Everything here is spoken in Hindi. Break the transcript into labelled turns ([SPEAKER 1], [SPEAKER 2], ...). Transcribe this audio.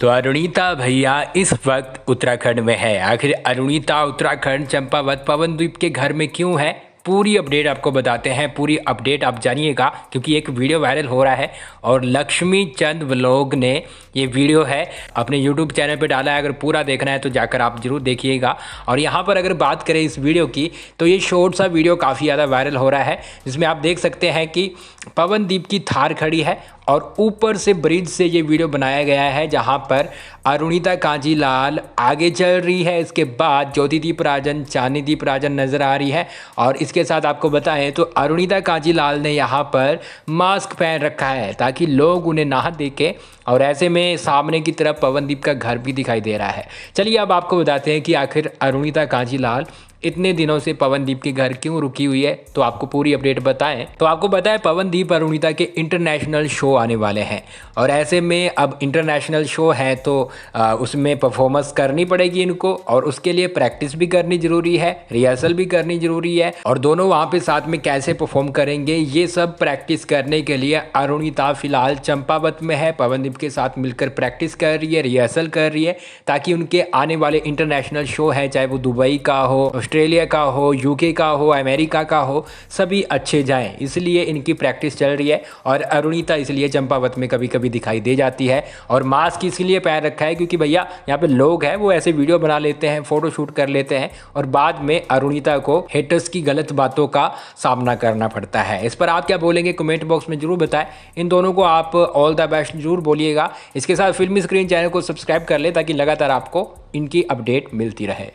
[SPEAKER 1] तो अरुणिता भैया इस वक्त उत्तराखंड में है आखिर अरुणिता उत्तराखंड चंपावत द्वीप के घर में क्यों है पूरी अपडेट आपको बताते हैं पूरी अपडेट आप जानिएगा क्योंकि एक वीडियो वायरल हो रहा है और लक्ष्मी चंद व्लॉग ने ये वीडियो है अपने यूट्यूब चैनल पे डाला है अगर पूरा देखना है तो जाकर आप जरूर देखिएगा और यहाँ पर अगर बात करें इस वीडियो की तो ये शॉर्ट सा वीडियो काफ़ी ज़्यादा वायरल हो रहा है जिसमें आप देख सकते हैं कि पवनदीप की थार खड़ी है और ऊपर से ब्रिज से ये वीडियो बनाया गया है जहाँ पर अरुणिता कांजीलाल आगे चल रही है इसके बाद ज्योतिदीप राजन चांदीदीप राजन नज़र आ रही है और इसके साथ आपको बताएं तो अरुणिता कांजीलाल ने यहाँ पर मास्क पहन रखा है ताकि लोग उन्हें ना देखें और ऐसे में सामने की तरफ पवनदीप का घर भी दिखाई दे रहा है चलिए अब आपको बताते हैं कि आखिर अरुणिता कांजीलाल इतने दिनों से पवनदीप के घर क्यों रुकी हुई है तो आपको पूरी अपडेट बताएं तो आपको बताएं पवनदीप अरुणिता के इंटरनेशनल शो आने वाले हैं और ऐसे में अब इंटरनेशनल शो है तो आ, उसमें परफॉर्मेंस करनी पड़ेगी इनको और उसके लिए प्रैक्टिस भी करनी ज़रूरी है रिहर्सल भी करनी ज़रूरी है और दोनों वहाँ पे साथ में कैसे परफॉर्म करेंगे ये सब प्रैक्टिस करने के लिए अरुणिता फिलहाल चंपावत में है पवनदीप के साथ मिलकर प्रैक्टिस कर रही है रिहर्सल कर रही है ताकि उनके आने वाले इंटरनेशनल शो हैं चाहे वो दुबई का हो ऑस्ट्रेलिया का हो यूके का हो अमेरिका का हो सभी अच्छे जाएं इसलिए इनकी प्रैक्टिस चल रही है और अरुणिता इसलिए चंपावत में कभी कभी दिखाई दे जाती है और मास्क इसलिए पहन रखा है क्योंकि भैया यहाँ पे लोग हैं वो ऐसे वीडियो बना लेते हैं फ़ोटो शूट कर लेते हैं और बाद में अरुणिता को हेटर्स की गलत बातों का सामना करना पड़ता है इस पर आप क्या बोलेंगे कमेंट बॉक्स में ज़रूर बताएं इन दोनों को आप ऑल द बेस्ट जरूर बोलिएगा इसके साथ फिल्मी स्क्रीन चैनल को सब्सक्राइब कर ले ताकि लगातार आपको इनकी अपडेट मिलती रहे